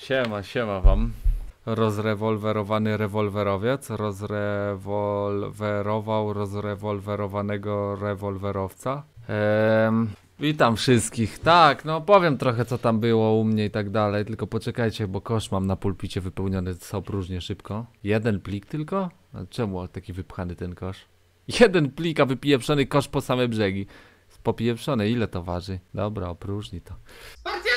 Siema, siema wam. Rozrewolwerowany rewolwerowiec rozrewolwerował rozrewolwerowanego rewolwerowca. Ehm, witam wszystkich. Tak, no powiem trochę co tam było u mnie i tak dalej, tylko poczekajcie, bo kosz mam na pulpicie wypełniony próżnie szybko. Jeden plik tylko? A czemu taki wypchany ten kosz? Jeden plik, a wypijewszony kosz po same brzegi. Popijewszony, ile to waży? Dobra, opróżni to. Spartian!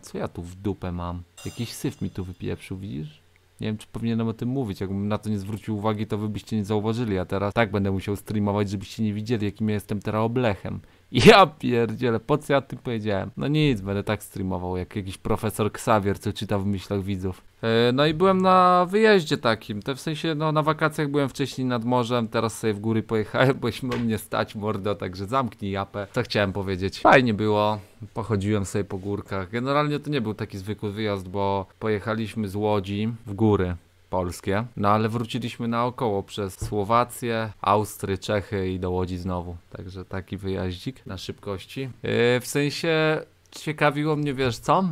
Co ja tu w dupę mam? Jakiś syf mi tu wypieprzył, widzisz? Nie wiem, czy powinienem o tym mówić. Jakbym na to nie zwrócił uwagi, to wy byście nie zauważyli, a teraz tak będę musiał streamować, żebyście nie widzieli, jakim ja jestem teraz oblechem. Ja pierdzielę, po co ja tym powiedziałem? No nic, będę tak streamował, jak jakiś profesor Xavier, co czyta w myślach widzów. E, no i byłem na wyjeździe takim, to w sensie, no na wakacjach byłem wcześniej nad morzem, teraz sobie w góry pojechałem, bośmy mnie stać mordo, także zamknij japę. Co chciałem powiedzieć? Fajnie było, pochodziłem sobie po górkach. Generalnie to nie był taki zwykły wyjazd, bo pojechaliśmy z Łodzi w góry polskie. No ale wróciliśmy naokoło przez Słowację, Austrię, Czechy i do Łodzi znowu. Także taki wyjaździk na szybkości. Yy, w sensie ciekawiło mnie, wiesz co?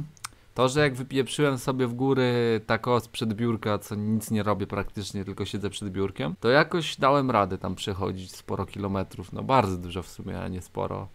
To, że jak wypieprzyłem sobie w góry tako sprzed biurka, co nic nie robię praktycznie, tylko siedzę przed biurkiem, to jakoś dałem radę tam przechodzić sporo kilometrów. No bardzo dużo w sumie, a nie sporo.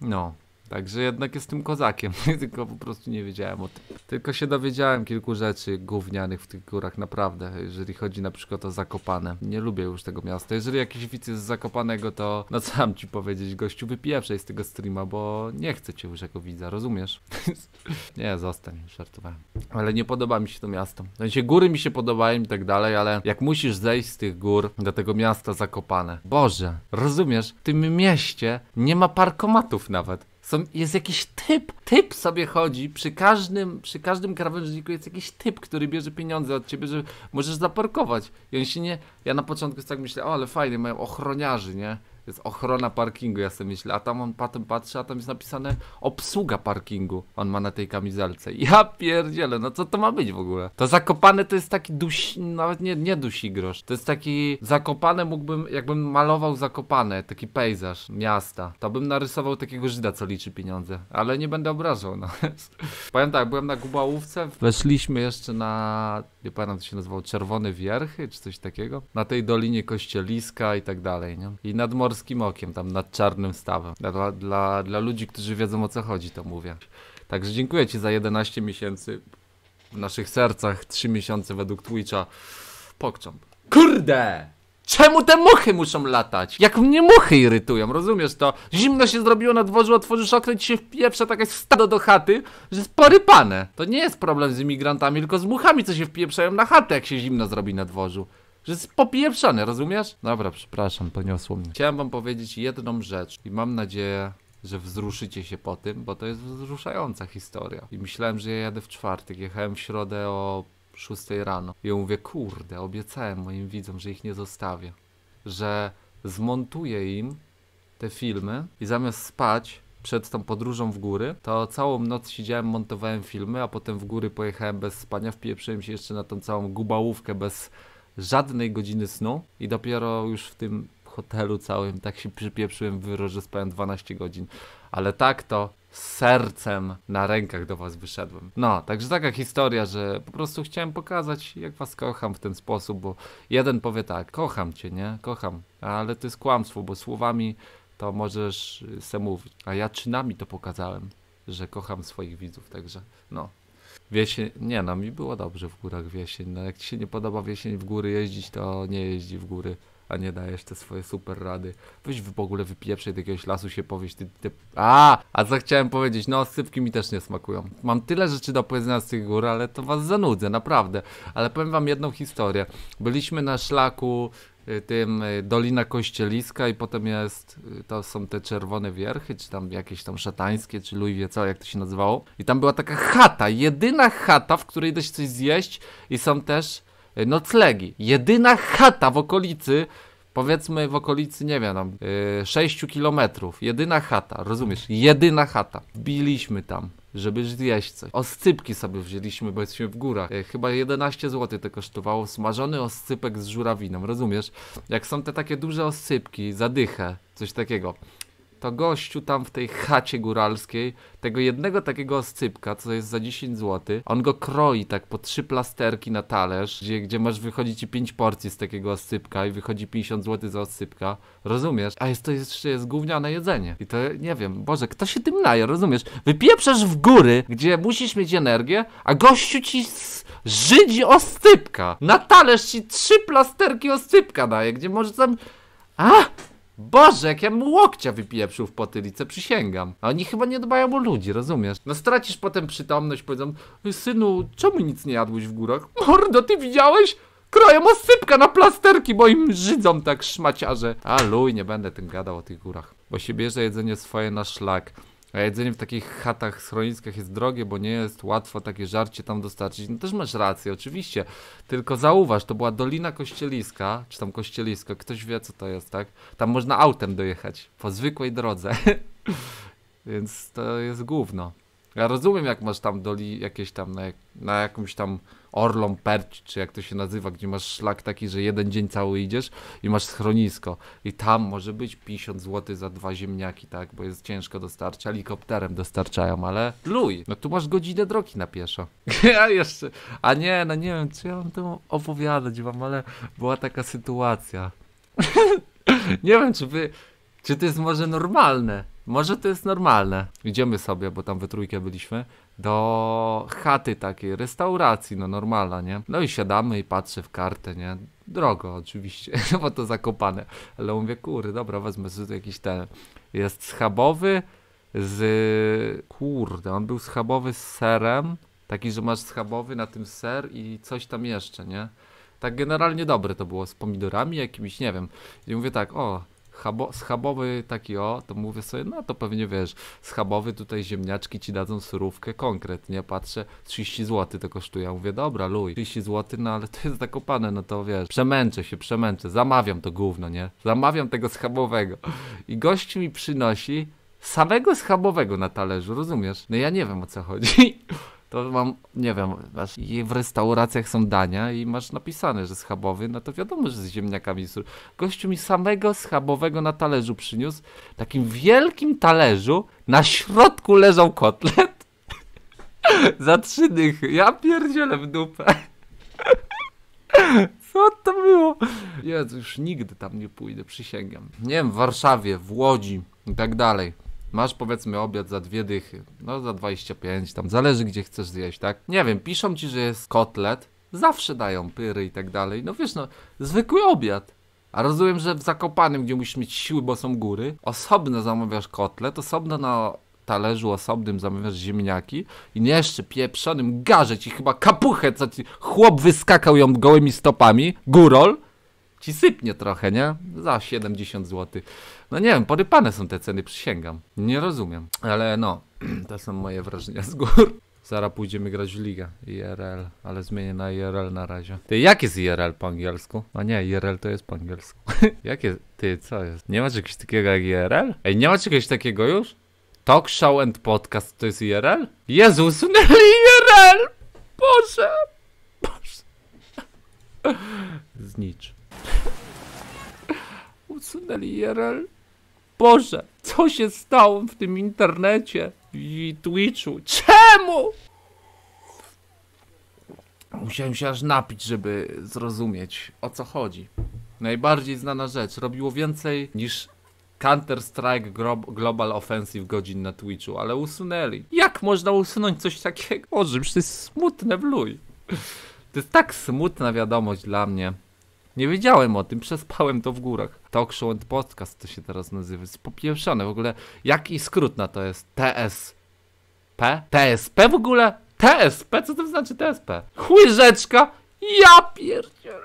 No, Także jednak jestem kozakiem, tylko po prostu nie wiedziałem o tym. Tylko się dowiedziałem kilku rzeczy gównianych w tych górach, naprawdę, jeżeli chodzi na przykład o Zakopane. Nie lubię już tego miasta. Jeżeli jakiś widz jest z Zakopanego, to no co mam ci powiedzieć, gościu, wypieprzaj z tego streama, bo nie chcę cię już jako widza, rozumiesz? nie, zostań, żartowałem. Ale nie podoba mi się to miasto. W sensie góry mi się podobają i tak dalej, ale jak musisz zejść z tych gór do tego miasta Zakopane, Boże, rozumiesz? W tym mieście nie ma parkomatów nawet. Są, jest jakiś typ, typ sobie chodzi, przy każdym, przy każdym krawężniku jest jakiś typ, który bierze pieniądze od ciebie, że możesz zaparkować. I on się nie, ja na początku tak myślę, o ale fajnie, mają ochroniarzy, nie? jest ochrona parkingu, ja sobie myślę, a tam on potem patrzy, a tam jest napisane obsługa parkingu, on ma na tej kamizelce. Ja pierdzielę, no co to ma być w ogóle? To Zakopane to jest taki dusi, nawet nie, nie dusi grosz, to jest taki Zakopane mógłbym, jakbym malował Zakopane, taki pejzaż miasta, to bym narysował takiego Żyda, co liczy pieniądze, ale nie będę obrażał, no. powiem tak, byłem na Gubałówce, weszliśmy jeszcze na, nie pamiętam co się nazywało, Czerwony Wierchy, czy coś takiego, na tej Dolinie Kościeliska i tak dalej, nie? I nad morzem morskim okiem, tam nad czarnym stawem. Dla, dla, dla ludzi, którzy wiedzą o co chodzi, to mówię. Także dziękuję Ci za 11 miesięcy w naszych sercach, 3 miesiące według Twitcha. Pokcząp. Kurde! Czemu te muchy muszą latać? Jak mnie muchy irytują, rozumiesz to? Zimno się zrobiło na dworzu, otworzysz okno i się wpieprza taka stado do chaty, że jest porypane. To nie jest problem z imigrantami, tylko z muchami, co się wpieprzają na chatę, jak się zimno zrobi na dworzu że jest popieprzony, rozumiesz? Dobra, przepraszam, poniosło mnie. Chciałem wam powiedzieć jedną rzecz i mam nadzieję, że wzruszycie się po tym, bo to jest wzruszająca historia. I myślałem, że ja jadę w czwartek, jechałem w środę o 6 rano. I ja mówię, kurde, obiecałem moim widzom, że ich nie zostawię. Że zmontuję im te filmy i zamiast spać przed tą podróżą w góry, to całą noc siedziałem, montowałem filmy, a potem w góry pojechałem bez spania, wpieprzyłem się jeszcze na tą całą gubałówkę bez żadnej godziny snu i dopiero już w tym hotelu całym tak się przypieprzyłem wyrok, spałem 12 godzin. Ale tak to z sercem na rękach do was wyszedłem. No, także taka historia, że po prostu chciałem pokazać, jak was kocham w ten sposób, bo jeden powie tak, kocham cię, nie? Kocham, ale to jest kłamstwo, bo słowami to możesz se mówić, a ja czynami to pokazałem, że kocham swoich widzów, także no, nie, no mi było dobrze w górach wiesień. No, jak ci się nie podoba wiesień w góry jeździć, to nie jeździ w góry a nie dajesz te swoje super rady. Weź w ogóle wypieprzaj do jakiegoś lasu się powieś, ty, ty... A, a co chciałem powiedzieć, no sypki mi też nie smakują. Mam tyle rzeczy do powiedzenia z tych gór, ale to was zanudzę, naprawdę. Ale powiem wam jedną historię. Byliśmy na szlaku y, tym y, Dolina Kościeliska i potem jest, y, to są te czerwone wierchy, czy tam jakieś tam szatańskie, czy Louis wie co, jak to się nazywało. I tam była taka chata, jedyna chata, w której da się coś zjeść i są też Y, noclegi. Jedyna chata w okolicy, powiedzmy w okolicy, nie wiem, tam, yy, 6 kilometrów. Jedyna chata, rozumiesz? Jedyna chata. Wbiliśmy tam żeby zjeść coś. Oscypki sobie wzięliśmy, bo jesteśmy w górach. Y, chyba 11 zł to kosztowało. Smażony oscypek z żurawiną, rozumiesz? Jak są te takie duże oscypki, zadychę, coś takiego to gościu tam w tej chacie góralskiej, tego jednego takiego oscypka, co jest za 10 zł, on go kroi tak po trzy plasterki na talerz, gdzie, gdzie masz wychodzić ci 5 porcji z takiego oscypka i wychodzi 50 zł za oscypka, rozumiesz? A jest to jeszcze jest gówniane jedzenie. I to, nie wiem, Boże, kto się tym naje, rozumiesz? Wypieprzesz w góry, gdzie musisz mieć energię, a gościu ci żydzi oscypka. Na talerz ci trzy plasterki oscypka daje, gdzie może tam... A! Boże, jak ja mu łokcia wypieprzył w potylicę, przysięgam. A oni chyba nie dbają o ludzi, rozumiesz? No stracisz potem przytomność, powiedzą Synu, czemu nic nie jadłeś w górach? Mordo, ty widziałeś? Kroją osypka na plasterki, bo im żydzą tak szmaciarze. A luj, nie będę tym gadał o tych górach. Bo się bierze jedzenie swoje na szlak. A jedzenie w takich chatach, schroniskach jest drogie, bo nie jest łatwo takie żarcie tam dostarczyć. No też masz rację, oczywiście. Tylko zauważ, to była Dolina Kościeliska, czy tam Kościelisko, ktoś wie co to jest, tak? Tam można autem dojechać, po zwykłej drodze. Więc to jest główno. Ja rozumiem, jak masz tam doli jakieś tam na, jak, na jakąś tam Orlą Perć, czy jak to się nazywa, gdzie masz szlak taki, że jeden dzień cały idziesz i masz schronisko. I tam może być 50 zł za dwa ziemniaki, tak? Bo jest ciężko dostarczać, Helikopterem dostarczają, ale luj, no tu masz godzinę drogi na pieszo. ja jeszcze, a nie, no nie wiem, czy ja mam to opowiadać wam, ale była taka sytuacja. nie wiem, czy wy, czy to jest może normalne, może to jest normalne. Idziemy sobie, bo tam we trójkę byliśmy, do chaty takiej, restauracji, no normalna, nie? No i siadamy i patrzę w kartę, nie? Drogo oczywiście, no bo to zakopane. Ale mówię, kury, dobra, wezmę sobie jakiś ten. Jest schabowy z... kurde, on był schabowy z serem, taki, że masz schabowy na tym ser i coś tam jeszcze, nie? Tak generalnie dobre to było, z pomidorami jakimiś, nie wiem. I mówię tak, o, Chabo, schabowy taki o, to mówię sobie, no to pewnie wiesz, schabowy tutaj ziemniaczki ci dadzą surówkę konkretnie, patrzę, 30 zł to kosztuje, ja mówię, dobra luj, 30 zł, no ale to jest zakopane, no to wiesz, przemęczę się, przemęczę, zamawiam to gówno, nie, zamawiam tego schabowego i gość mi przynosi samego schabowego na talerzu, rozumiesz? No ja nie wiem o co chodzi to mam, nie wiem, masz, w restauracjach są dania i masz napisane, że schabowy, no to wiadomo, że z ziemniakami. Gościu mi samego schabowego na talerzu przyniósł, takim wielkim talerzu, na środku leżał kotlet. Za trzy dychy. Ja pierdzielę w dupę. Co to było? Jezu, już nigdy tam nie pójdę, przysięgam. Nie wiem, w Warszawie, w Łodzi i tak dalej masz powiedzmy obiad za dwie dychy, no za 25, tam zależy gdzie chcesz zjeść, tak? Nie wiem, piszą ci, że jest kotlet, zawsze dają pyry i tak dalej, no wiesz, no zwykły obiad. A rozumiem, że w Zakopanym, gdzie musisz mieć siły, bo są góry, osobno zamawiasz kotlet, osobno na talerzu osobnym zamawiasz ziemniaki i nie jeszcze pieprzonym garze ci chyba kapuchę, co ci chłop wyskakał ją gołymi stopami, górol, ci sypnie trochę, nie? Za 70 zł. No nie wiem, porypane są te ceny, przysięgam. Nie rozumiem. Ale no, to są moje wrażenia z gór. Zara pójdziemy grać w ligę IRL, ale zmienię na IRL na razie. Ty, jak jest IRL po angielsku? A nie, IRL to jest po angielsku. Jakie? Ty, co jest? Nie macie jakiegoś takiego jak IRL? Ej, nie macie jakiegoś takiego już? Talk show and podcast to jest IRL? Jezu, no usunęli IRL! Boże! Boże! Znicz. Usunęli IRL. Boże, co się stało w tym internecie i Twitchu? Czemu? Musiałem się aż napić, żeby zrozumieć o co chodzi. Najbardziej znana rzecz. Robiło więcej niż Counter-Strike Global Offensive godzin na Twitchu, ale usunęli. Jak można usunąć coś takiego? Boże, przecież to jest smutne w luj. To jest tak smutna wiadomość dla mnie. Nie wiedziałem o tym, przespałem to w górach. Talk Show and Podcast to się teraz nazywa. Jest w ogóle. Jaki skrót na to jest? TSP? TSP w ogóle? TSP? Co to znaczy TSP? Łyżeczka? Ja pierdziel.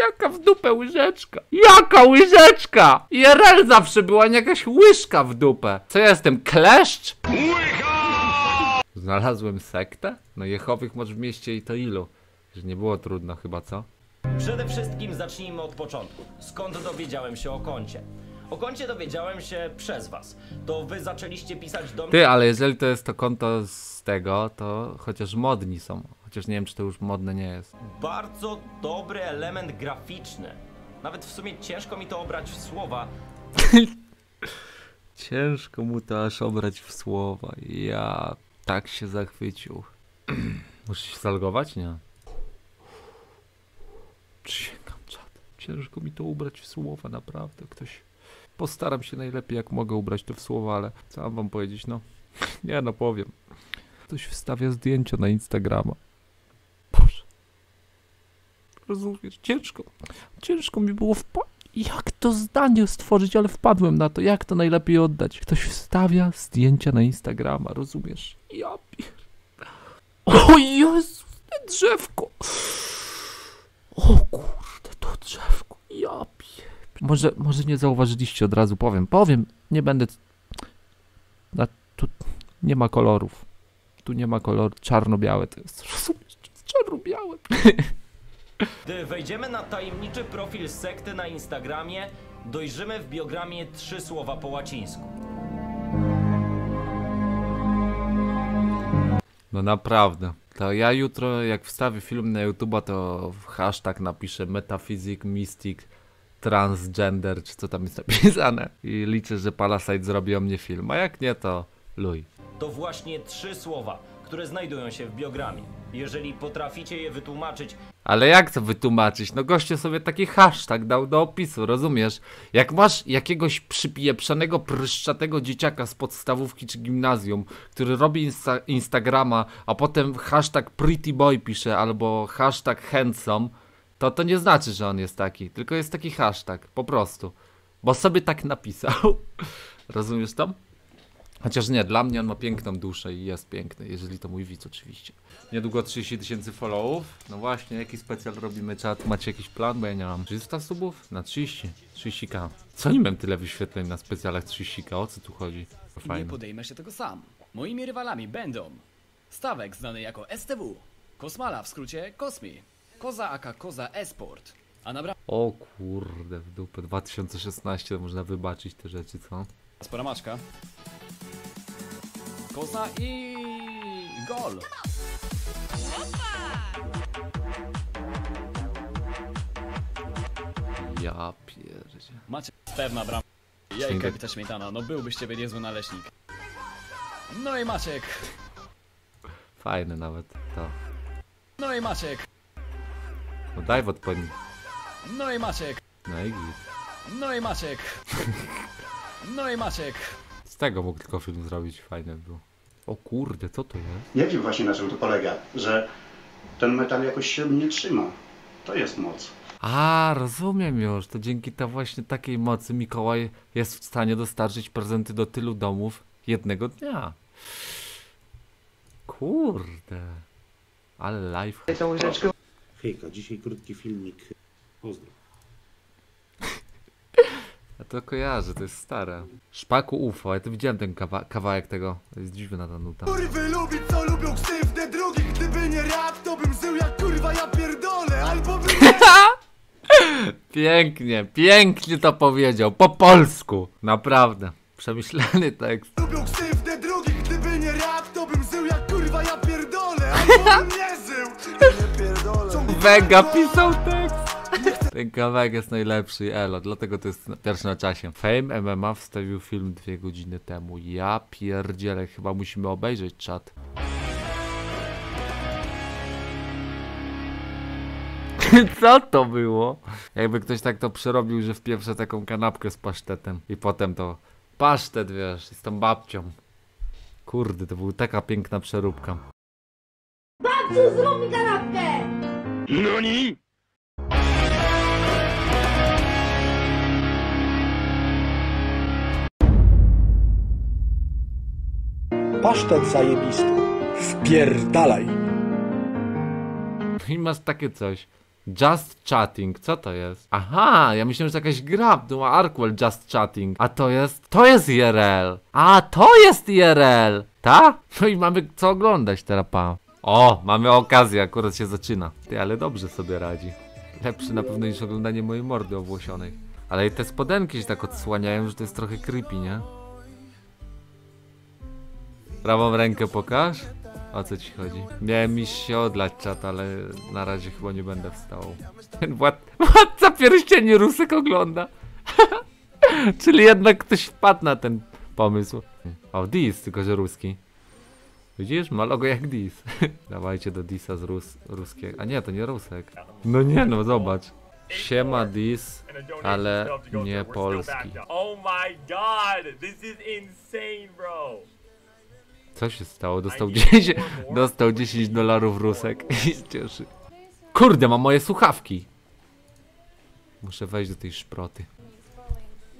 Jaka w dupę łyżeczka? Jaka łyżeczka? IRL zawsze była nie jakaś łyżka w dupę. Co ja jestem, kleszcz? Łycha! Znalazłem sektę? No Jehowych masz w mieście i to ilu? Że nie było trudno chyba, co? Przede wszystkim zacznijmy od początku. Skąd dowiedziałem się o koncie? O koncie dowiedziałem się przez was. To wy zaczęliście pisać do mnie... Ty, ale jeżeli to jest to konto z tego, to chociaż modni są. Chociaż nie wiem, czy to już modne nie jest. Bardzo dobry element graficzny. Nawet w sumie ciężko mi to obrać w słowa. ciężko mu to aż obrać w słowa. Ja tak się zachwycił. Musisz się zalogować? Nie. Przysięgam czat. Ciężko mi to ubrać w słowa, naprawdę. Ktoś. Postaram się najlepiej, jak mogę ubrać to w słowa, ale co mam wam powiedzieć, no. Nie no, powiem. Ktoś wstawia zdjęcia na Instagrama. Boże. Rozumiesz, ciężko. Ciężko mi było wpaść jak to zdanie stworzyć, ale wpadłem na to, jak to najlepiej oddać. Ktoś wstawia zdjęcia na Instagrama, rozumiesz? Ja pier... O Jezu, te drzewko! O kurde, to drzewko, ja Może, może nie zauważyliście od razu, powiem, powiem, nie będę... A tu nie ma kolorów. Tu nie ma kolor czarno-białe, to jest, rozumiesz, czarno-białe. Gdy wejdziemy na tajemniczy profil sekty na Instagramie, dojrzymy w biogramie trzy słowa po łacińsku. No naprawdę. To ja jutro, jak wstawię film na YouTube, to w hashtag napiszę metafizyk, mystic, transgender, czy co tam jest napisane. I liczę, że Palasite zrobi o mnie film, a jak nie, to luj. To właśnie trzy słowa, które znajdują się w biogramie jeżeli potraficie je wytłumaczyć. Ale jak to wytłumaczyć? No goście sobie taki hashtag dał do opisu, rozumiesz? Jak masz jakiegoś przypieprzanego, pryszczatego dzieciaka z podstawówki czy gimnazjum, który robi insta Instagrama, a potem hashtag pretty boy pisze albo hashtag handsome, to to nie znaczy, że on jest taki, tylko jest taki hashtag, po prostu. Bo sobie tak napisał. Rozumiesz tam? Chociaż nie, dla mnie on ma piękną duszę i jest piękny, jeżeli to mój widz oczywiście. Niedługo 30 tysięcy followów. No właśnie, jaki specjal robimy czat? Macie jakiś plan? Bo ja nie mam. 300 subów? Na 30. 30k. Co nie mam tyle wyświetleń na specjalach 30k? O co tu chodzi? Fajne. Nie podejmę się tego sam. Moimi rywalami będą Stawek znany jako STW, Kosmala w skrócie Kosmi, Koza aka Koza Esport, a na O kurde, w dupę. 2016 to można wybaczyć te rzeczy, co? Spora maczka. Koza i gol! Ja pierdzie. Macie pewna bramka. Jajka bita śmietana, no byłbyś ciebie niezły naleśnik. No i Maciek! Fajny nawet to. No i Maciek! No daj w odpowiedni. No i Maciek! No i git. No i Maciek! No i Maciek! Z tego mógł tylko film zrobić, fajny był. O kurde, co to jest? Nie wiem właśnie na czym to polega, że ten metal jakoś się nie trzyma. To jest moc. A, rozumiem już. To dzięki ta właśnie takiej mocy Mikołaj jest w stanie dostarczyć prezenty do tylu domów jednego dnia. Kurde. Ale live. Hejka, dzisiaj krótki filmik. Pozdro. Ja to kojarzę, to jest stare. Szpaku UFO, ja to widziałem ten kawa kawałek tego. To jest dziwna ta nuta. Kurwy lubi, co lubią drugi. Gdyby nie rap, to bym żył jak kurwa ja pierdolę. Albo by... pięknie, pięknie to powiedział. Po polsku. Naprawdę. Przemyślany tekst. Lubią krzywdę drugi. Gdyby nie rap, to bym żył jak kurwa ja pierdolę. Albo bym nie żył. Nie pierdolę. Wega pisał ten. Ten kawałek jest najlepszy, elo, dlatego to jest też na czasie. Fame MMA wstawił film dwie godziny temu. Ja pierdzielę, chyba musimy obejrzeć czat. Co to było? Jakby ktoś tak to przerobił, że w pierwsze taką kanapkę z pasztetem i potem to pasztet, wiesz, z tą babcią. Kurde, to była taka piękna przeróbka. Babciu, zrób mi kanapkę! No nie! pasztet zajebisty. Wpierdalaj. I masz takie coś. Just Chatting, co to jest? Aha, ja myślałem, że to jakaś gra, no Arkwell Just Chatting. A to jest, to jest IRL. A, to jest IRL, ta? No i mamy co oglądać teraz, pa. O, mamy okazję, akurat się zaczyna. Ty, ale dobrze sobie radzi. Lepszy na pewno niż oglądanie mojej mordy owłosionej. Ale i te spodenki się tak odsłaniają, że to jest trochę creepy, nie? Prawą rękę pokaż? O co ci chodzi? Miałem mi się odlać czat, ale na razie chyba nie będę wstał. Ten wład władca pierścieni Rusek ogląda. Czyli jednak ktoś wpadł na ten pomysł. O, Dis, tylko że ruski. Widzisz? Ma logo jak Dis. Dawajcie do Disa z Rus ruskiego. A nie, to nie Rusek. No nie no, zobacz. Siema Dis, ale nie polski. Oh my god, this is insane bro. Co się stało? Dostał 10, dostał 10 dolarów rusek i cieszy. Kurde, mam moje słuchawki. Muszę wejść do tej szproty.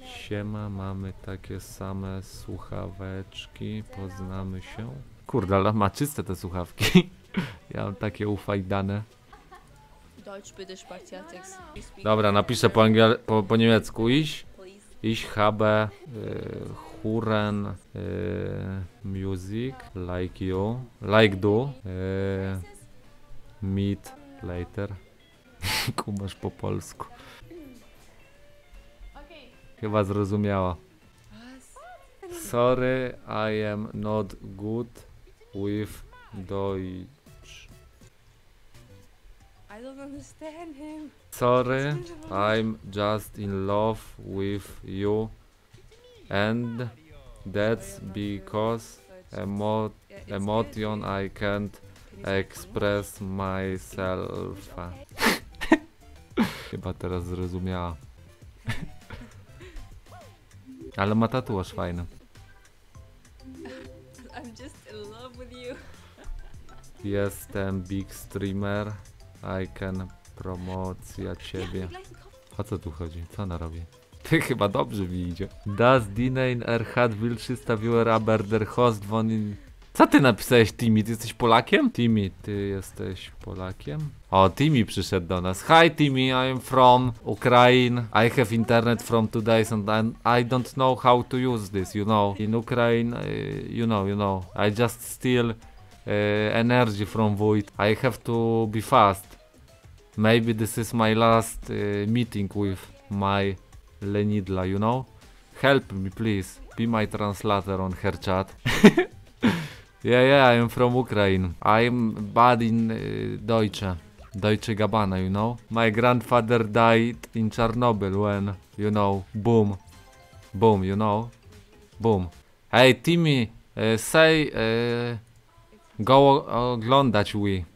Siema, mamy takie same słuchaweczki, poznamy się. Kurde, ale ma czyste te słuchawki. Ja mam takie ufajdane. Dobra, napiszę po, angiel- po, po niemiecku iść. Ich habe äh, Huren äh, Music like you, like du, äh, y, meet later. Kumasz po polsku. Chyba zrozumiała. Sorry, I am not good with Deutsch. I don't understand him. Sorry, I'm just in love with you. And that's because emo emotion I can't express myself. Chyba teraz zrozumiała. Ale ma tatuaż fajny. Jestem big streamer. Icon, promocja ciebie. O co tu chodzi? Co ona robi? Ty chyba dobrze mi idzie. Das Dinein Erhard Wilszy viewer aber der Host von... Co ty napisałeś Timi? Ty jesteś Polakiem? Timi, ty jesteś Polakiem? O, Timi przyszedł do nas. Hi Timi, I'm from Ukraine. I have internet from today and I don't know how to use this, you know. In Ukraine, y, you know, you know. I just still Uh, energy from Void. I have to be fast. Maybe this is my last uh, meeting with my Lenidla, you know? Help me, please. Be my translator on her chat. yeah, yeah, I'm from Ukraine. I'm bad in uh, Deutsche. Deutsche Gabbana, you know? My grandfather died in Chernobyl when, you know, boom. Boom, you know? Boom. Hey, Timmy, uh, say... Uh, Go oglądać we.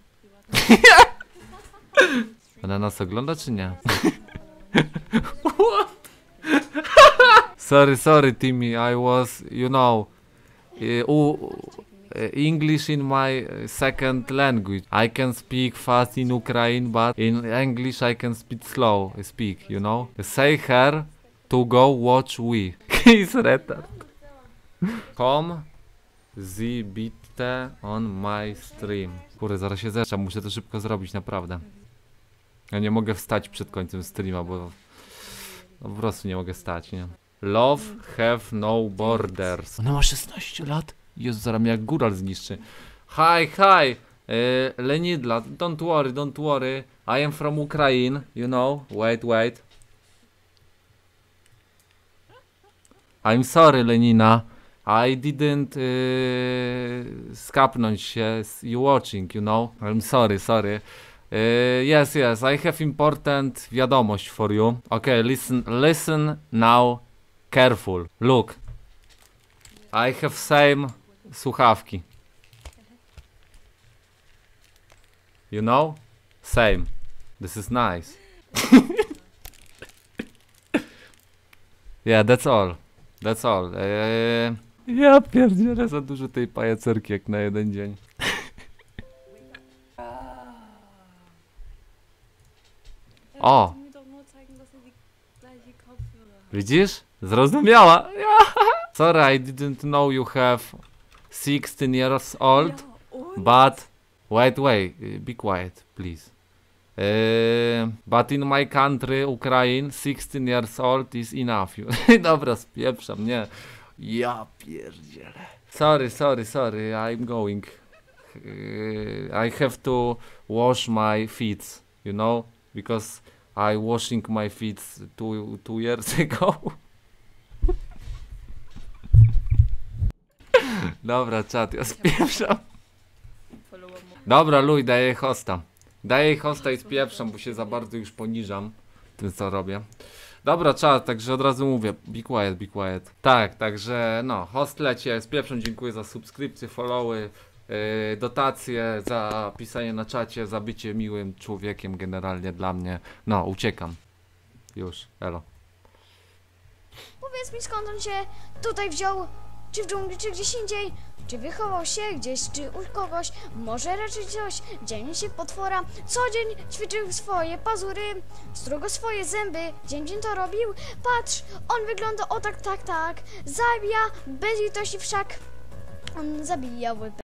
Ona nas ogląda czy nie? What? sorry, sorry Timmy, I was, you know, uh, English in my second language. I can speak fast in Ukraine, but in English I can speak slow, speak, you know? Say her to go watch we. He's retard. Come Zibite on my stream. Kurde, zaraz się zeszam, muszę to szybko zrobić, naprawdę. Ja nie mogę wstać przed końcem streama, bo... No, po prostu nie mogę stać, nie? Love have no borders. Ona ma 16 lat? Jezu, zaraz jak góral zniszczy. Hi, hi! E, Lenidla, don't worry, don't worry. I am from Ukraine, you know. Wait, wait. I'm sorry, Lenina. I didn't yy, skapnąć się z you watching, you know. I'm sorry, sorry. Yy, yes, yes, I have important wiadomość for you. Okay, listen, listen now careful. Look. I have same słuchawki. You know? Same. This is nice. yeah, that's all. That's all. Uh, ja pierdzielę za dużo tej pajacerki jak na jeden dzień. O! Widzisz? Zrozumiała! Sorry, I didn't know you have 16 years old, but... Wait, wait, be quiet, please. Uh, but in my country, Ukraine, 16 years old is enough. Dobra, spieprzam, nie. Ja pierdzielę. Sorry, sorry, sorry, I'm going. Yy, I have to wash my feet, you know, because I washing my feet two, two years ago. Dobra, czat, ja spieprzam. Dobra, Luj, daję jej hosta. Daję jej hosta i spieprzam, bo się za bardzo już poniżam tym, co robię. Dobra, czat, także od razu mówię. Be quiet, be quiet. Tak, także no, host lecie. Z pierwszą dziękuję za subskrypcje, followy, yy, dotacje, za pisanie na czacie, za bycie miłym człowiekiem generalnie dla mnie. No, uciekam. Już, elo. Powiedz mi skąd on się tutaj wziął czy w dżungli, czy gdzieś indziej. Czy wychował się gdzieś, czy u kogoś, może raczej coś, dzień się potwora, co dzień ćwiczył swoje pazury, strugo swoje zęby, dzień dzień to robił, patrz, on wygląda o tak, tak, tak, zabija, bez litości wszak, on zabijał